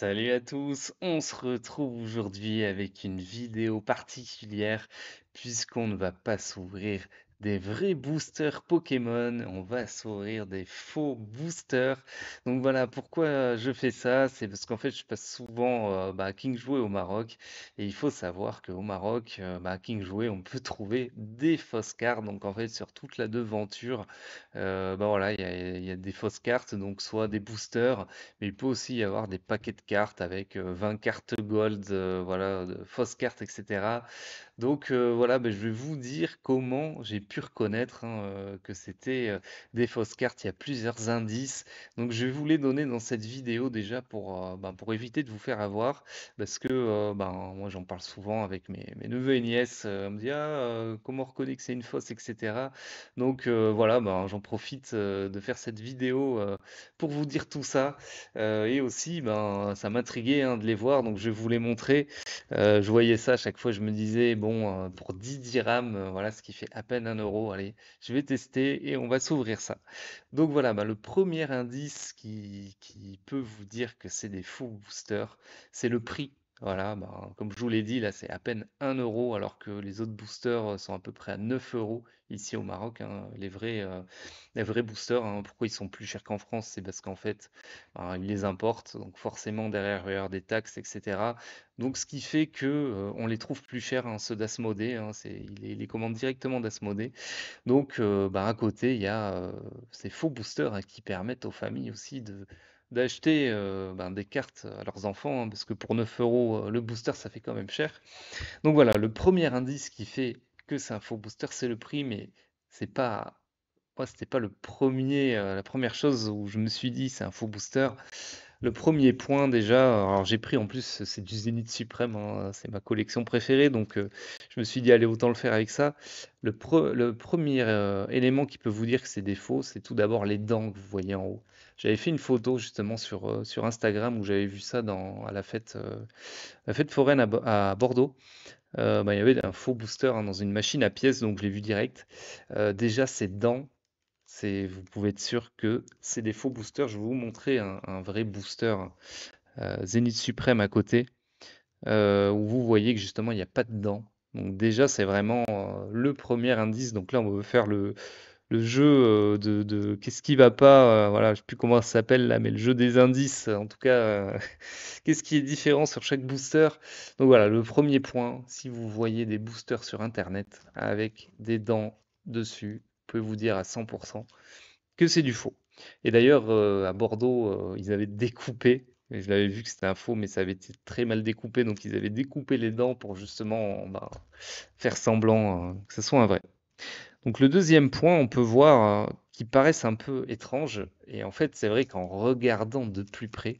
Salut à tous, on se retrouve aujourd'hui avec une vidéo particulière puisqu'on ne va pas s'ouvrir des vrais boosters Pokémon, on va sourire des faux boosters. Donc voilà, pourquoi je fais ça C'est parce qu'en fait, je passe souvent à euh, bah, King Jouet au Maroc. Et il faut savoir qu'au Maroc, euh, bah, King Jouet, on peut trouver des fausses cartes. Donc en fait, sur toute la devanture, euh, bah voilà, il y a, y a, des fausses cartes, donc soit des boosters, mais il peut aussi y avoir des paquets de cartes avec 20 cartes gold, voilà, fausses cartes, etc. Donc voilà, je vais vous dire comment j'ai pu reconnaître hein, euh, que c'était euh, des fausses cartes. Il y a plusieurs indices. Donc je vous les donner dans cette vidéo déjà pour, euh, ben, pour éviter de vous faire avoir. Parce que ben, moi j'en parle souvent avec mes, neveux et nièces. on me dit ah, comment reconnaître que c'est une fausse, etc. Donc voilà, ben, j'en profite de faire cette vidéo pour vous dire tout ça. et aussi, ben, ça m'intriguait hein, de les voir. Donc je vous les montrer. je voyais ça à chaque fois. Je me disais bon, pour 10 dirhams, voilà ce qui fait à peine un Allez, je vais tester et on va s'ouvrir ça. Donc voilà, bah, le premier indice qui, qui peut vous dire que c'est des faux boosters, c'est le prix voilà, ben, comme je vous l'ai dit, là c'est à peine 1 euro alors que les autres boosters euh, sont à peu près à 9 euros ici au Maroc. Hein. Les, vrais, euh, les vrais boosters, hein. pourquoi ils sont plus chers qu'en France C'est parce qu'en fait, ben, ils les importent, donc forcément derrière il des taxes, etc. Donc ce qui fait que euh, on les trouve plus chers, hein, ceux d'Asmodé. ils, les, commande directement Dasmodé Donc ben, à côté, il y a ces faux boosters qui permettent aux familles aussi de d'acheter euh, ben, des cartes à leurs enfants, hein, parce que pour 9 euros, euh, le booster, ça fait quand même cher. Donc voilà, le premier indice qui fait que c'est un faux booster, c'est le prix, mais c'est pas. Moi, c'était pas le premier, euh, la première chose où je me suis dit c'est un faux booster le premier point déjà, alors j'ai pris en plus, c'est du Zénith Suprême, hein, c'est ma collection préférée, donc euh, je me suis dit, allez, autant le faire avec ça. Le, premier euh, élément qui peut vous dire que c'est des faux, c'est tout d'abord les dents que vous voyez en haut. J'avais fait une photo justement sur, euh, sur Instagram où j'avais vu ça dans, à la fête, la fête foraine à, Bordeaux. Bah, il y avait un faux booster hein, dans une machine à pièces, donc je l'ai vu direct. déjà, ces dents, vous pouvez être sûr que c'est des faux boosters. Je vais vous montrer un, vrai booster euh, Zénith Zenith Suprême à côté, euh, où vous voyez que justement il n'y a pas de dents. Donc déjà c'est vraiment euh, le premier indice. Donc là on va faire le, jeu de, qu'est-ce qui ne va pas, voilà, je sais plus comment ça s'appelle là, mais le jeu des indices, en tout cas, qu'est-ce qui est différent sur chaque booster. Donc voilà, le premier point, si vous voyez des boosters sur internet avec des dents dessus, vous dire à 100% que c'est du faux. Et d'ailleurs, euh, à Bordeaux, euh, ils avaient découpé, et je l'avais vu que c'était un faux, mais ça avait été très mal découpé, donc ils avaient découpé les dents pour justement euh, ben, faire semblant que ce soit un vrai. Donc le deuxième point, on peut voir qui paraissent un peu étrange et en fait c'est vrai qu'en regardant de plus près,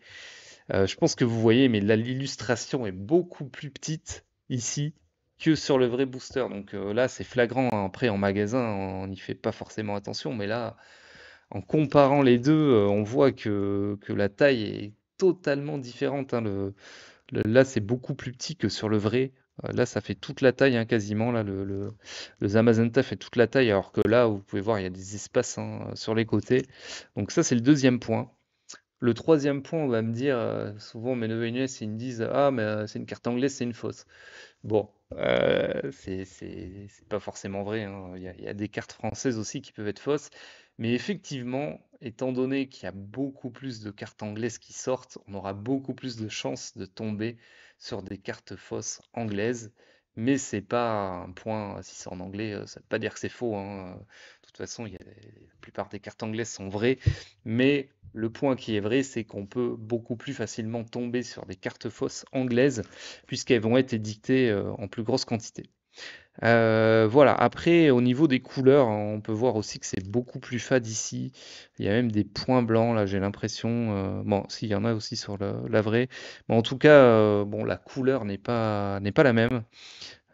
je pense que vous voyez, mais l'illustration est beaucoup plus petite ici que sur le vrai booster. Donc euh, là, c'est flagrant. Après, en magasin, on n'y fait pas forcément attention, mais là, en comparant les deux, euh, on voit que, la taille est totalement différente. Hein. Le, là, c'est beaucoup plus petit que sur le vrai. Euh, là, ça fait toute la taille hein, quasiment. Là, le, le, le, Zamazenta fait toute la taille, alors que là, vous pouvez voir, il y a des espaces hein, sur les côtés. Donc ça, c'est le deuxième point. Le troisième point, on va me dire, souvent mes neveux et ils me disent Ah, mais c'est une carte anglaise, c'est une fausse. Bon, euh, c'est pas forcément vrai. Hein. il, y a, des cartes françaises aussi qui peuvent être fausses. Mais effectivement, étant donné qu'il y a beaucoup plus de cartes anglaises qui sortent, on aura beaucoup plus de chances de tomber sur des cartes fausses anglaises. Mais c'est pas un point, euh, si c'est en anglais, euh, ça ne veut pas dire que c'est faux. Hein, euh. De toute façon, la plupart des cartes anglaises sont vraies. Mais le point qui est vrai, c'est qu'on peut beaucoup plus facilement tomber sur des cartes fausses anglaises, puisqu'elles vont être édictées en plus grosse quantité. Euh, voilà, après au niveau des couleurs, on peut voir aussi que c'est beaucoup plus fade ici. Il y a même des points blancs là, j'ai l'impression. Euh, bon, s'il y en a aussi sur la vraie, mais en tout cas, euh, bon, la couleur n'est pas n'est pas la même.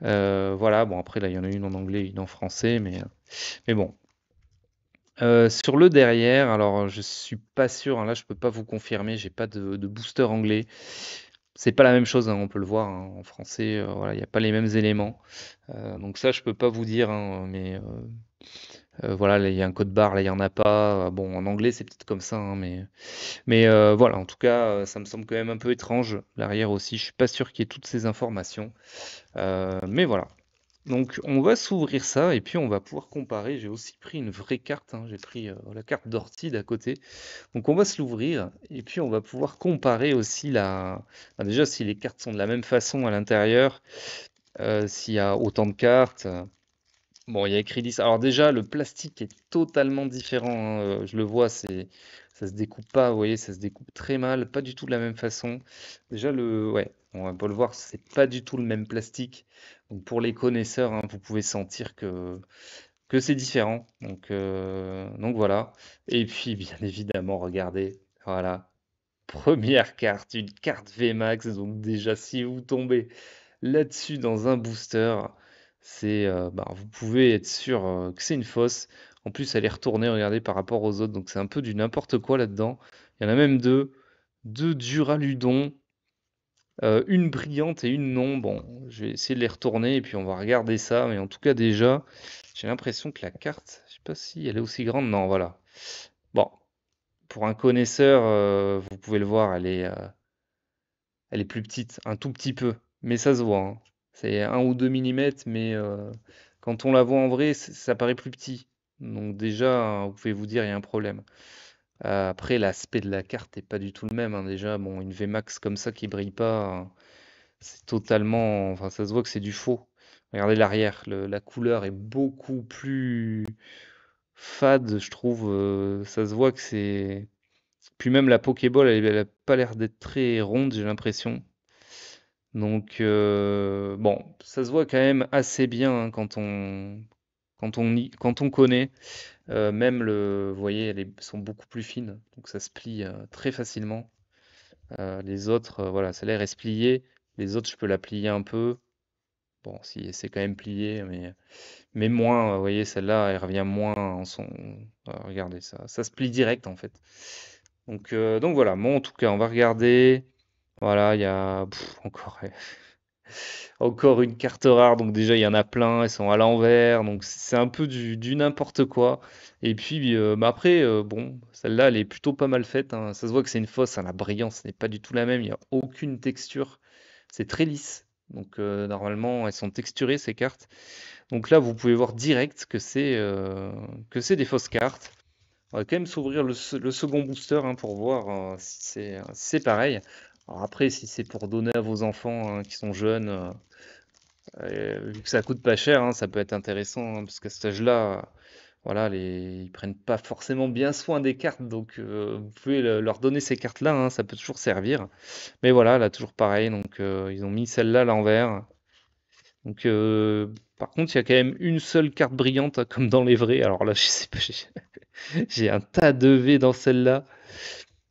voilà, bon après là, il y en a une en anglais, une en français, mais mais bon. sur le derrière, alors je suis pas sûr, hein, là je peux pas vous confirmer, j'ai pas de, de booster anglais c'est pas la même chose, hein, on peut le voir hein, en français, euh, voilà, il n'y a pas les mêmes éléments. Euh, donc ça, je peux pas vous dire, hein, mais euh, voilà, il y a un code barre, là, il n'y en a pas. Ah, bon, en anglais, c'est peut-être comme ça, mais, mais voilà, en tout cas, ça me semble quand même un peu étrange. L'arrière aussi, je suis pas sûr qu'il y ait toutes ces informations. mais voilà, donc on va s'ouvrir ça et puis on va pouvoir comparer. J'ai aussi pris une vraie carte, hein. j'ai pris euh, la carte d'Ortide à côté. Donc on va se l'ouvrir et puis on va pouvoir comparer aussi la... déjà si les cartes sont de la même façon à l'intérieur, euh, s'il y a autant de cartes, Bon, il y a écrit 10. Alors déjà, le plastique est totalement différent. Hein. Euh, je le vois, c'est ça se découpe pas, vous voyez, ça se découpe très mal, pas du tout de la même façon. Déjà, le, ouais, on va pas le voir, c'est pas du tout le même plastique. Donc pour les connaisseurs, hein, vous pouvez sentir que que c'est différent. Donc, euh, donc voilà. Et puis, bien évidemment, regardez, voilà, première carte, une carte VMAX. Donc déjà, si vous tombez là-dessus dans un booster, c'est, euh, bah, vous pouvez être sûr euh, que c'est une fosse. En plus, elle est retournée, regardez, par rapport aux autres. Donc, c'est un peu du n'importe quoi là-dedans. Il y en a même deux. Deux Duraludons. Euh, une brillante et une non. Bon, je vais essayer de les retourner et puis on va regarder ça. Mais en tout cas, déjà, j'ai l'impression que la carte, je sais pas si elle est aussi grande. Non, voilà. Bon, pour un connaisseur, vous pouvez le voir, elle est, elle est plus petite, un tout petit peu. Mais ça se voit. Hein. C'est un ou deux mm, mais euh, quand on la voit en vrai, ça paraît plus petit. Donc déjà, hein, vous pouvez vous dire, il y a un problème. Euh, après, l'aspect de la carte n'est pas du tout le même. Hein. Déjà, bon, une VMAX comme ça qui brille pas, hein, c'est totalement... Enfin, ça se voit que c'est du faux. Regardez l'arrière, la couleur est beaucoup plus fade, je trouve. Euh, ça se voit que c'est. Puis même la Pokéball, elle n'a pas l'air d'être très ronde, j'ai l'impression. Donc, euh, bon, ça se voit quand même assez bien hein, quand, on, quand, on, connaît. Euh, même le, vous voyez, elles sont beaucoup plus fines, donc ça se plie euh, très facilement. les autres, voilà, celle-là est pliée. Les autres, je peux la plier un peu. Bon, si c'est quand même plié, mais, moins, vous voyez, celle-là, elle revient moins en son. regardez ça, ça se plie direct en fait. Donc, donc voilà, moi en tout cas, on va regarder. Voilà, il y a encore, encore une carte rare, donc déjà il y en a plein, elles sont à l'envers, donc c'est un peu du, n'importe quoi. Et puis euh, après, euh, bon, celle-là elle est plutôt pas mal faite, hein. ça se voit que c'est une fausse, hein, la brillance n'est pas du tout la même, il n'y a aucune texture, c'est très lisse. Donc euh, normalement elles sont texturées ces cartes. Donc là vous pouvez voir direct que c'est que c'est des fausses cartes. On va quand même s'ouvrir le, second booster hein, pour voir si c'est pareil après, si c'est pour donner à vos enfants hein, qui sont jeunes, euh, vu que ça coûte pas cher, hein, ça peut être intéressant, hein, parce qu'à cet âge-là, voilà, ils prennent pas forcément bien soin des cartes, donc euh, vous pouvez leur donner ces cartes-là, ça peut toujours servir. Mais voilà, là toujours pareil, donc euh, ils ont mis celle-là à l'envers. Donc par contre, il y a quand même une seule carte brillante, comme dans les vrais. Alors là, je sais pas, j'ai un tas de V dans celle-là.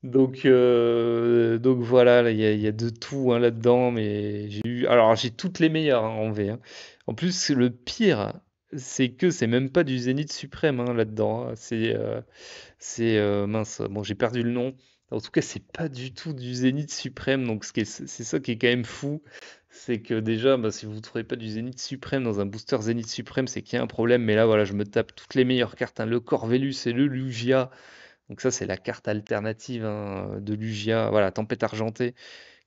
Donc, euh, donc voilà, il y, a de tout hein, là-dedans, mais j'ai eu, alors j'ai toutes les meilleures hein, en V. Hein. En plus, le pire, c'est que c'est même pas du Zénith suprême là-dedans. C'est, euh, c'est euh, mince. Bon, j'ai perdu le nom. En tout cas, c'est pas du tout du Zénith suprême. Donc, c'est ça qui est quand même fou, c'est que déjà, bah, si vous ne trouvez pas du Zénith suprême dans un booster Zénith suprême, c'est qu'il y a un problème. Mais là, voilà, je me tape toutes les meilleures cartes. Le Corvellus et le Lugia. Donc ça, c'est la carte alternative hein, euh, de Lugia, voilà, Tempête Argentée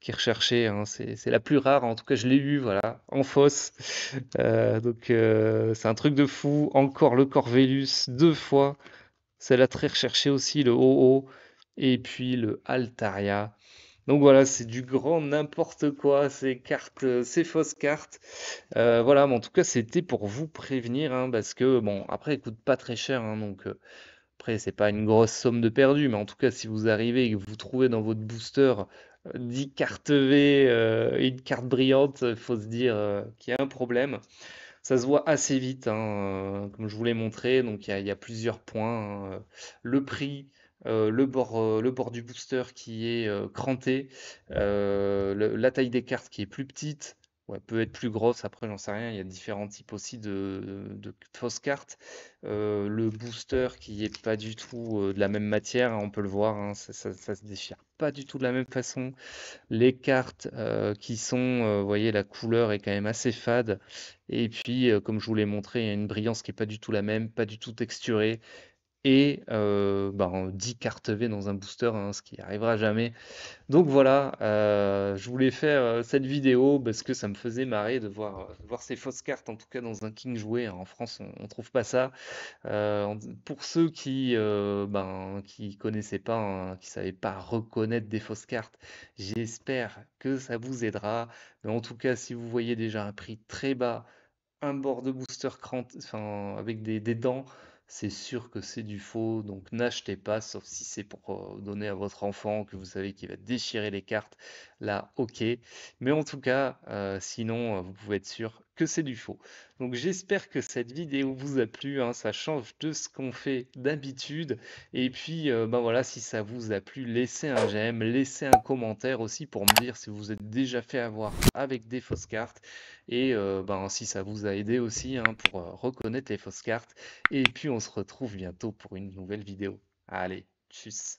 qui recherchait. recherchée. Hein. c'est la plus rare, en tout cas je l'ai eu, voilà, en fosse. Euh, donc euh, c'est un truc de fou. Encore le Corvélus, deux fois. celle la très recherchée aussi, le OO. Et puis le Altaria. Donc voilà, c'est du grand n'importe quoi, ces cartes, ces fausses cartes. voilà, mais en tout cas, c'était pour vous prévenir, hein, parce que, bon, après, elles coûtent pas très cher, donc après, c'est pas une grosse somme de perdu, mais en tout cas, si vous arrivez et que vous trouvez dans votre booster 10 euh, cartes V, et euh, une carte brillante, il euh, faut se dire qu'il y a un problème. Ça se voit assez vite, hein, comme je vous l'ai montré. Donc, il y, a plusieurs points. Hein, le prix, le, bord, du booster qui est cranté, la taille des cartes qui est plus petite, elle peut être plus grosse. Après, j'en sais rien. Il y a différents types aussi de, fausses cartes. Euh, le booster qui n'est pas du tout euh, de la même matière, hein, on peut le voir, hein, ça, se déchire pas du tout de la même façon. Les cartes euh, qui sont, vous voyez, la couleur est quand même assez fade. Et puis, comme je vous l'ai montré, il y a une brillance qui n'est pas du tout la même, pas du tout texturée et 10 euh, ben, cartes V dans un booster, hein, ce qui arrivera jamais. Donc voilà, euh, je voulais faire euh, cette vidéo parce que ça me faisait marrer de voir, voir ces fausses cartes, en tout cas dans un King joué. Hein. En France, on, ne trouve pas ça. pour ceux qui ne ben, qui connaissaient pas, qui hein, qui savaient pas reconnaître des fausses cartes, j'espère que ça vous aidera. Mais en tout cas, si vous voyez déjà un prix très bas, un bord de booster crant, enfin, avec des, des dents, c'est sûr que c'est du faux. Donc n'achetez pas, sauf si c'est pour euh, donner à votre enfant que vous savez qu'il va déchirer les cartes. Là, ok. Mais en tout cas, euh, sinon, euh, vous pouvez être sûr c'est du faux. Donc j'espère que cette vidéo vous a plu, hein. ça change de ce qu'on fait d'habitude. Et puis euh, ben voilà, si ça vous a plu, laissez un j'aime, laissez un commentaire aussi pour me dire si vous êtes déjà fait avoir avec des fausses cartes et euh, ben si ça vous a aidé aussi hein, pour euh, reconnaître les fausses cartes. Et puis on se retrouve bientôt pour une nouvelle vidéo. Allez, tchuss